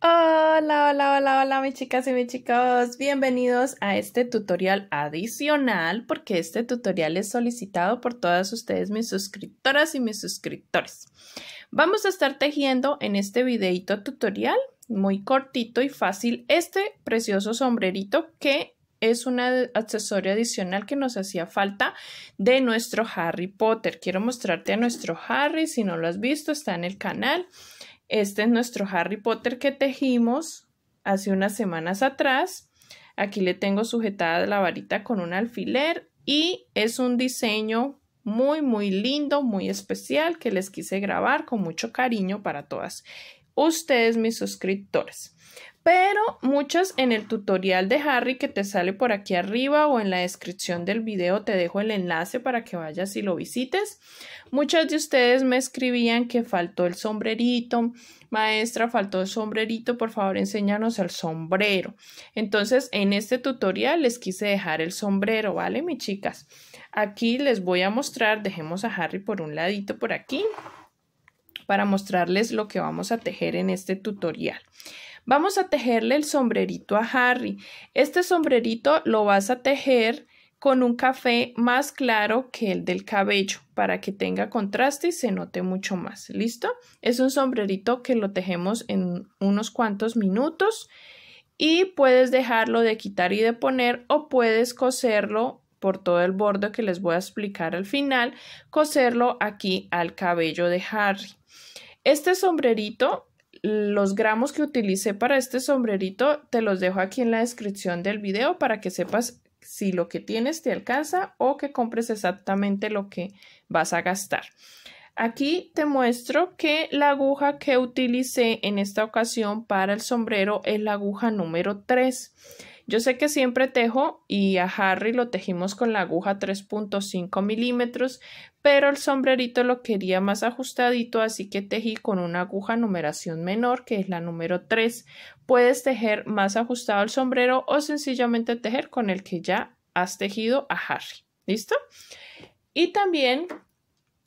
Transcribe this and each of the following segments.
Hola, hola, hola, hola mis chicas y mis chicos, bienvenidos a este tutorial adicional porque este tutorial es solicitado por todas ustedes mis suscriptoras y mis suscriptores. Vamos a estar tejiendo en este videito tutorial muy cortito y fácil este precioso sombrerito que es un accesorio adicional que nos hacía falta de nuestro Harry Potter. Quiero mostrarte a nuestro Harry, si no lo has visto, está en el canal. Este es nuestro Harry Potter que tejimos hace unas semanas atrás. Aquí le tengo sujetada la varita con un alfiler y es un diseño muy, muy lindo, muy especial que les quise grabar con mucho cariño para todas ustedes, mis suscriptores pero muchas en el tutorial de Harry que te sale por aquí arriba o en la descripción del video te dejo el enlace para que vayas y lo visites. Muchas de ustedes me escribían que faltó el sombrerito, maestra, faltó el sombrerito, por favor enséñanos el sombrero. Entonces, en este tutorial les quise dejar el sombrero, ¿vale, mis chicas? Aquí les voy a mostrar, dejemos a Harry por un ladito por aquí para mostrarles lo que vamos a tejer en este tutorial. Vamos a tejerle el sombrerito a Harry. Este sombrerito lo vas a tejer con un café más claro que el del cabello para que tenga contraste y se note mucho más. ¿Listo? Es un sombrerito que lo tejemos en unos cuantos minutos y puedes dejarlo de quitar y de poner o puedes coserlo por todo el borde que les voy a explicar al final, coserlo aquí al cabello de Harry. Este sombrerito los gramos que utilicé para este sombrerito te los dejo aquí en la descripción del video para que sepas si lo que tienes te alcanza o que compres exactamente lo que vas a gastar. Aquí te muestro que la aguja que utilicé en esta ocasión para el sombrero es la aguja número 3. Yo sé que siempre tejo y a Harry lo tejimos con la aguja 3.5 milímetros, pero el sombrerito lo quería más ajustadito, así que tejí con una aguja numeración menor, que es la número 3. Puedes tejer más ajustado el sombrero o sencillamente tejer con el que ya has tejido a Harry. ¿Listo? Y también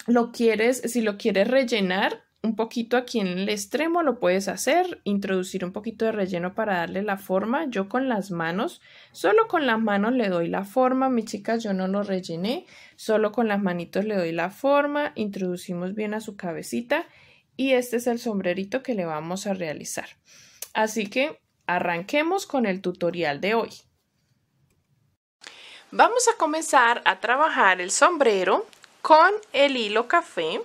lo quieres, si lo quieres rellenar, un poquito aquí en el extremo lo puedes hacer, introducir un poquito de relleno para darle la forma. Yo con las manos, solo con las manos le doy la forma, mis chicas, yo no lo rellené, solo con las manitos le doy la forma, introducimos bien a su cabecita y este es el sombrerito que le vamos a realizar. Así que arranquemos con el tutorial de hoy. Vamos a comenzar a trabajar el sombrero con el hilo café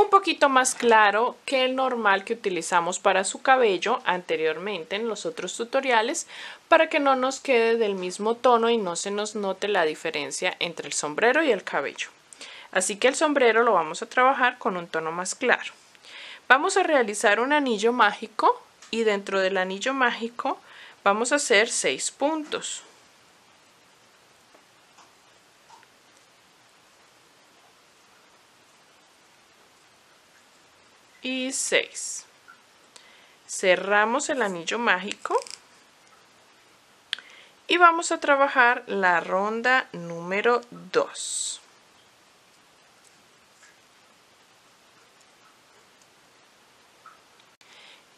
un poquito más claro que el normal que utilizamos para su cabello anteriormente en los otros tutoriales para que no nos quede del mismo tono y no se nos note la diferencia entre el sombrero y el cabello. Así que el sombrero lo vamos a trabajar con un tono más claro. Vamos a realizar un anillo mágico y dentro del anillo mágico vamos a hacer seis puntos. y 6. Cerramos el anillo mágico y vamos a trabajar la ronda número 2.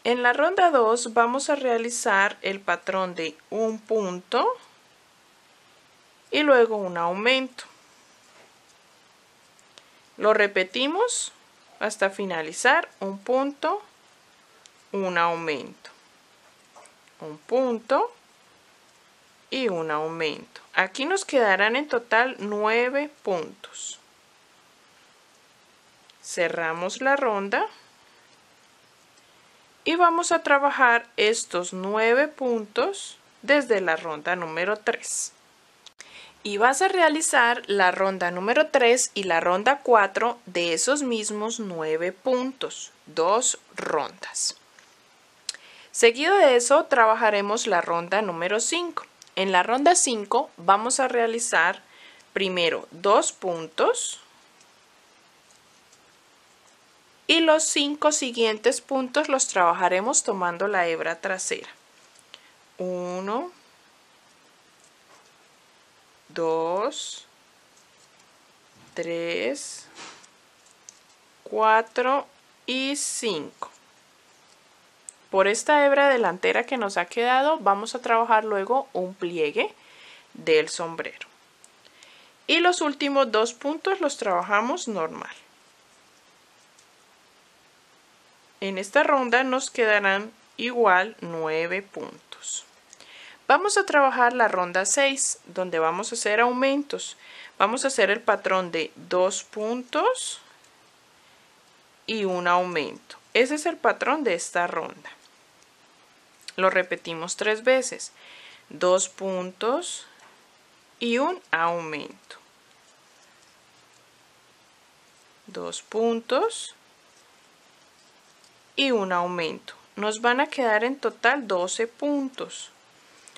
En la ronda 2 vamos a realizar el patrón de un punto y luego un aumento. Lo repetimos hasta finalizar un punto, un aumento, un punto y un aumento. Aquí nos quedarán en total 9 puntos. Cerramos la ronda y vamos a trabajar estos nueve puntos desde la ronda número 3 y vas a realizar la ronda número 3 y la ronda 4 de esos mismos 9 puntos, dos rondas. Seguido de eso trabajaremos la ronda número 5. En la ronda 5 vamos a realizar primero dos puntos y los cinco siguientes puntos los trabajaremos tomando la hebra trasera. 1, 2, 3, 4 y 5. Por esta hebra delantera que nos ha quedado vamos a trabajar luego un pliegue del sombrero. Y los últimos dos puntos los trabajamos normal. En esta ronda nos quedarán igual 9 puntos. Vamos a trabajar la ronda 6, donde vamos a hacer aumentos. Vamos a hacer el patrón de dos puntos y un aumento. Ese es el patrón de esta ronda. Lo repetimos tres veces. Dos puntos y un aumento. Dos puntos y un aumento. Nos van a quedar en total 12 puntos.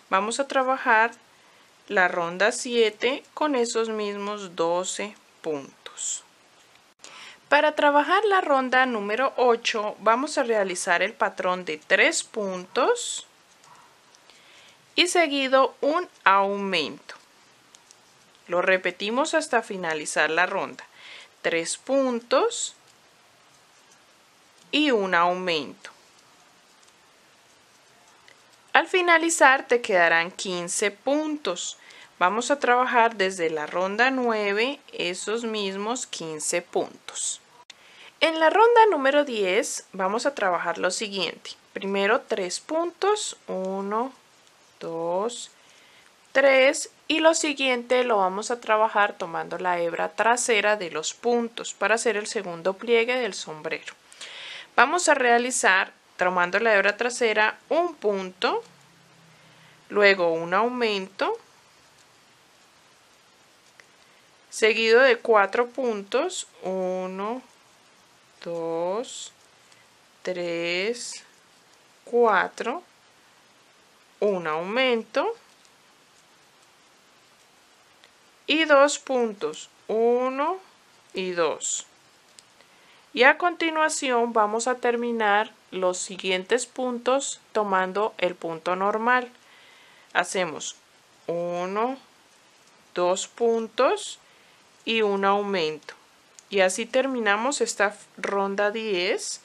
Vamos a trabajar la ronda 7 con esos mismos 12 puntos. Para trabajar la ronda número 8 vamos a realizar el patrón de 3 puntos y seguido un aumento. Lo repetimos hasta finalizar la ronda. 3 puntos y un aumento. Al finalizar te quedarán 15 puntos. Vamos a trabajar desde la ronda 9 esos mismos 15 puntos. En la ronda número 10 vamos a trabajar lo siguiente. Primero 3 puntos, 1, 2, 3 y lo siguiente lo vamos a trabajar tomando la hebra trasera de los puntos para hacer el segundo pliegue del sombrero. Vamos a realizar tomando la hebra trasera un punto, luego un aumento, seguido de cuatro puntos, 1, 2, 3, 4, un aumento y dos puntos, 1 y 2. Y a continuación vamos a terminar los siguientes puntos tomando el punto normal. Hacemos uno, dos puntos y un aumento. Y así terminamos esta ronda 10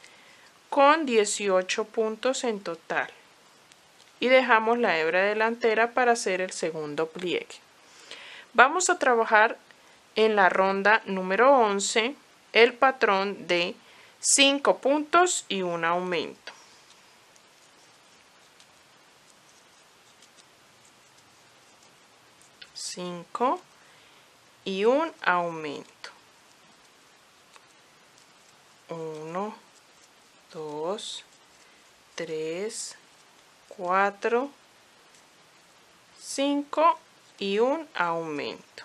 con 18 puntos en total. Y dejamos la hebra delantera para hacer el segundo pliegue. Vamos a trabajar en la ronda número 11 el patrón de 5 puntos y un aumento. 5 y un aumento. 1, 2, 3, 4, 5 y un aumento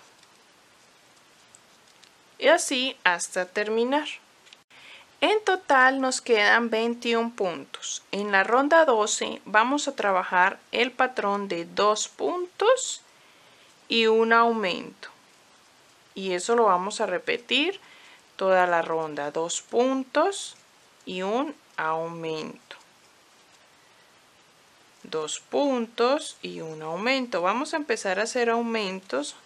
y así hasta terminar. En total nos quedan 21 puntos. En la ronda 12 vamos a trabajar el patrón de dos puntos y un aumento. Y eso lo vamos a repetir toda la ronda. dos puntos y un aumento. dos puntos y un aumento. Vamos a empezar a hacer aumentos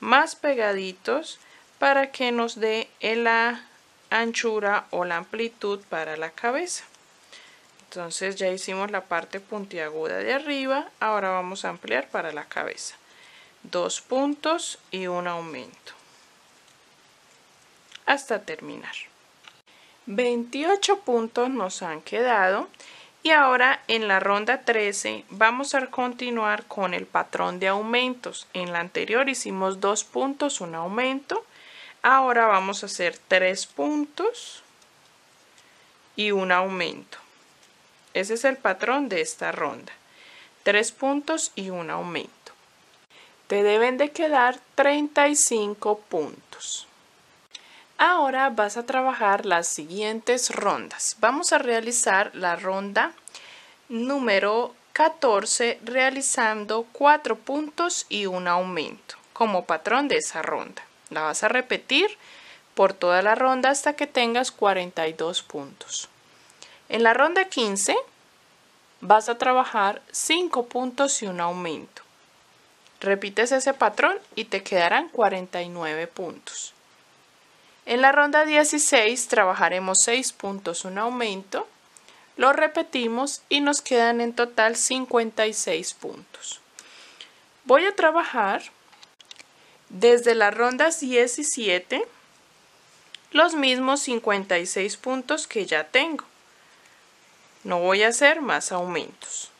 más pegaditos para que nos dé la anchura o la amplitud para la cabeza. Entonces ya hicimos la parte puntiaguda de arriba, ahora vamos a ampliar para la cabeza. Dos puntos y un aumento. Hasta terminar. 28 puntos nos han quedado y ahora en la ronda 13 vamos a continuar con el patrón de aumentos. En la anterior hicimos dos puntos, un aumento Ahora vamos a hacer tres puntos y un aumento. Ese es el patrón de esta ronda. Tres puntos y un aumento. Te deben de quedar 35 puntos. Ahora vas a trabajar las siguientes rondas. Vamos a realizar la ronda número 14 realizando cuatro puntos y un aumento como patrón de esa ronda. La vas a repetir por toda la ronda hasta que tengas 42 puntos. En la ronda 15 vas a trabajar 5 puntos y un aumento. Repites ese patrón y te quedarán 49 puntos. En la ronda 16 trabajaremos 6 puntos, un aumento. Lo repetimos y nos quedan en total 56 puntos. Voy a trabajar desde las rondas 17 los mismos 56 puntos que ya tengo. No voy a hacer más aumentos.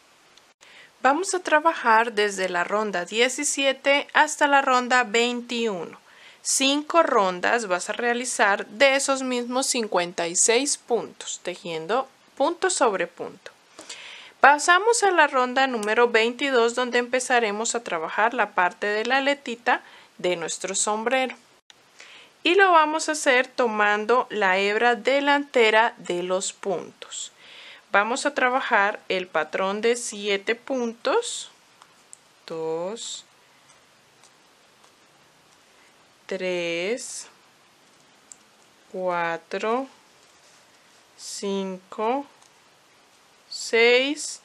Vamos a trabajar desde la ronda 17 hasta la ronda 21. 5 rondas vas a realizar de esos mismos 56 puntos, tejiendo punto sobre punto. Pasamos a la ronda número 22 donde empezaremos a trabajar la parte de la letita de nuestro sombrero. Y lo vamos a hacer tomando la hebra delantera de los puntos. Vamos a trabajar el patrón de 7 puntos. 2, 3, 4, 5, 6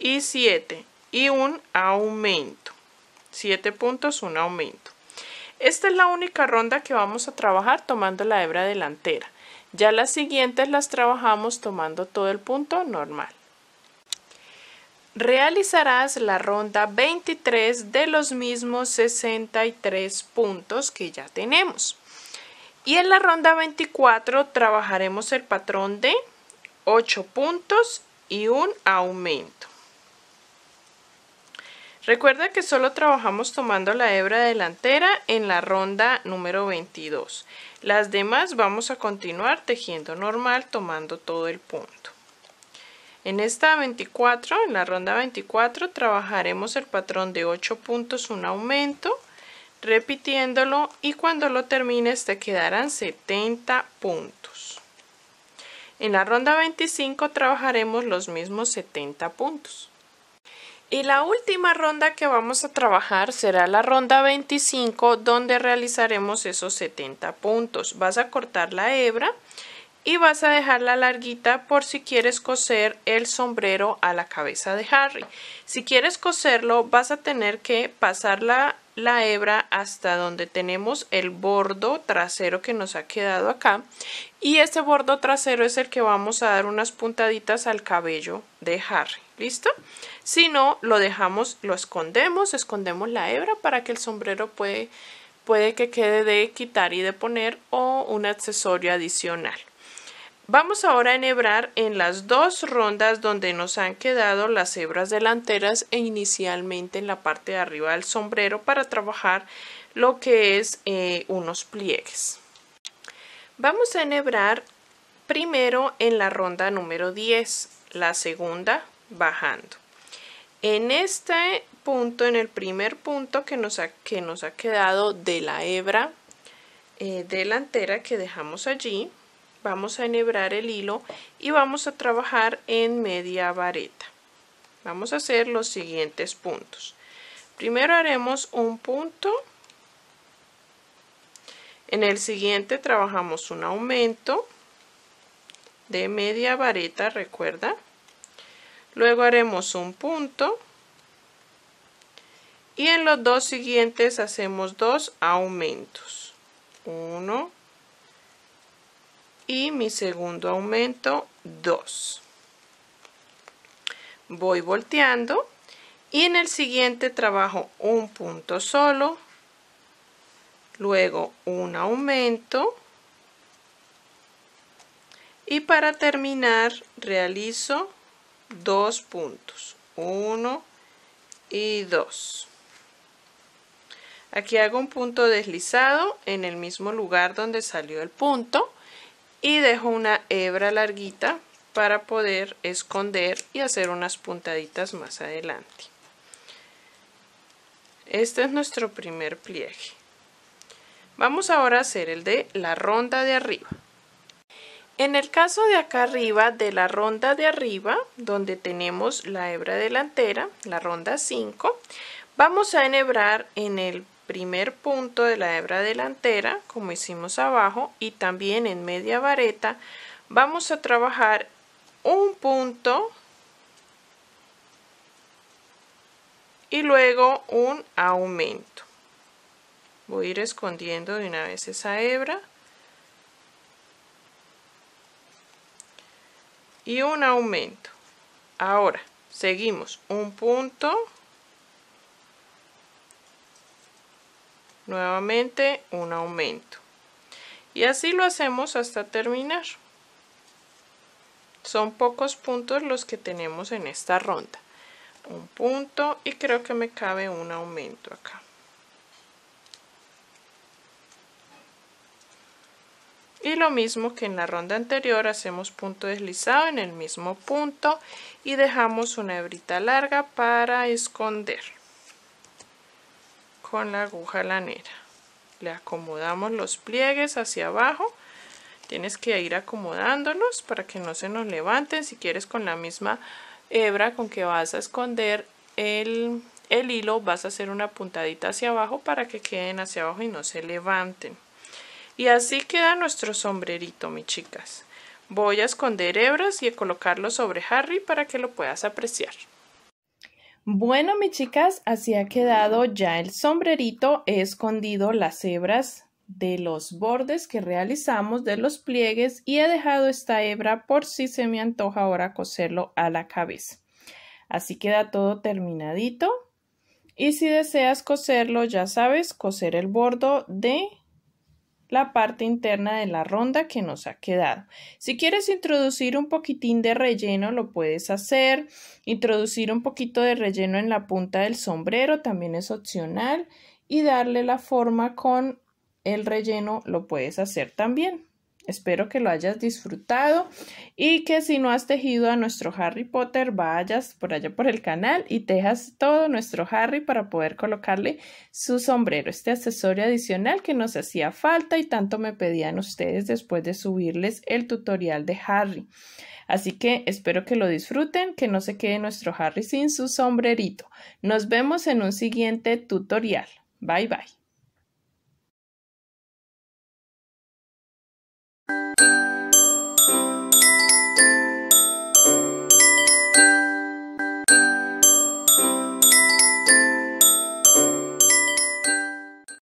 y 7 y un aumento. 7 puntos, un aumento. Esta es la única ronda que vamos a trabajar tomando la hebra delantera. Ya las siguientes las trabajamos tomando todo el punto normal. Realizarás la ronda 23 de los mismos 63 puntos que ya tenemos. Y en la ronda 24 trabajaremos el patrón de 8 puntos y un aumento. Recuerda que solo trabajamos tomando la hebra delantera en la ronda número 22. Las demás vamos a continuar tejiendo normal tomando todo el punto. En esta 24, en la ronda 24, trabajaremos el patrón de 8 puntos, un aumento, repitiéndolo y cuando lo termines te quedarán 70 puntos. En la ronda 25 trabajaremos los mismos 70 puntos. Y la última ronda que vamos a trabajar será la ronda 25 donde realizaremos esos 70 puntos. Vas a cortar la hebra y vas a dejarla larguita por si quieres coser el sombrero a la cabeza de Harry. Si quieres coserlo vas a tener que pasar la la hebra hasta donde tenemos el bordo trasero que nos ha quedado acá y este bordo trasero es el que vamos a dar unas puntaditas al cabello de Harry ¿listo? si no lo dejamos, lo escondemos, escondemos la hebra para que el sombrero puede, puede que quede de quitar y de poner o un accesorio adicional Vamos ahora a enhebrar en las dos rondas donde nos han quedado las hebras delanteras e inicialmente en la parte de arriba del sombrero para trabajar lo que es eh, unos pliegues. Vamos a enhebrar primero en la ronda número 10, la segunda bajando. En este punto, en el primer punto que nos ha, que nos ha quedado de la hebra eh, delantera que dejamos allí, vamos a enhebrar el hilo y vamos a trabajar en media vareta vamos a hacer los siguientes puntos primero haremos un punto en el siguiente trabajamos un aumento de media vareta recuerda luego haremos un punto y en los dos siguientes hacemos dos aumentos uno y mi segundo aumento 2 voy volteando y en el siguiente trabajo un punto solo luego un aumento y para terminar realizo dos puntos uno y dos aquí hago un punto deslizado en el mismo lugar donde salió el punto y dejo una hebra larguita para poder esconder y hacer unas puntaditas más adelante este es nuestro primer pliegue vamos ahora a hacer el de la ronda de arriba en el caso de acá arriba, de la ronda de arriba, donde tenemos la hebra delantera, la ronda 5, vamos a enhebrar en el primer punto de la hebra delantera como hicimos abajo y también en media vareta vamos a trabajar un punto y luego un aumento voy a ir escondiendo de una vez esa hebra y un aumento ahora seguimos un punto nuevamente un aumento y así lo hacemos hasta terminar son pocos puntos los que tenemos en esta ronda un punto y creo que me cabe un aumento acá y lo mismo que en la ronda anterior hacemos punto deslizado en el mismo punto y dejamos una hebrita larga para esconder con la aguja lanera le acomodamos los pliegues hacia abajo tienes que ir acomodándolos para que no se nos levanten si quieres con la misma hebra con que vas a esconder el, hilo vas a hacer una puntadita hacia abajo para que queden hacia abajo y no se levanten y así queda nuestro sombrerito mis chicas voy a esconder hebras y a colocarlo sobre Harry para que lo puedas apreciar bueno, mis chicas, así ha quedado ya el sombrerito. He escondido las hebras de los bordes que realizamos de los pliegues y he dejado esta hebra por si se me antoja ahora coserlo a la cabeza. Así queda todo terminadito. Y si deseas coserlo, ya sabes, coser el bordo de la parte interna de la ronda que nos ha quedado. Si quieres introducir un poquitín de relleno, lo puedes hacer. Introducir un poquito de relleno en la punta del sombrero también es opcional. Y darle la forma con el relleno lo puedes hacer también. Espero que lo hayas disfrutado y que si no has tejido a nuestro Harry Potter, vayas por allá por el canal y tejas todo nuestro Harry para poder colocarle su sombrero, este accesorio adicional que nos hacía falta y tanto me pedían ustedes después de subirles el tutorial de Harry. Así que espero que lo disfruten, que no se quede nuestro Harry sin su sombrerito. Nos vemos en un siguiente tutorial. Bye bye.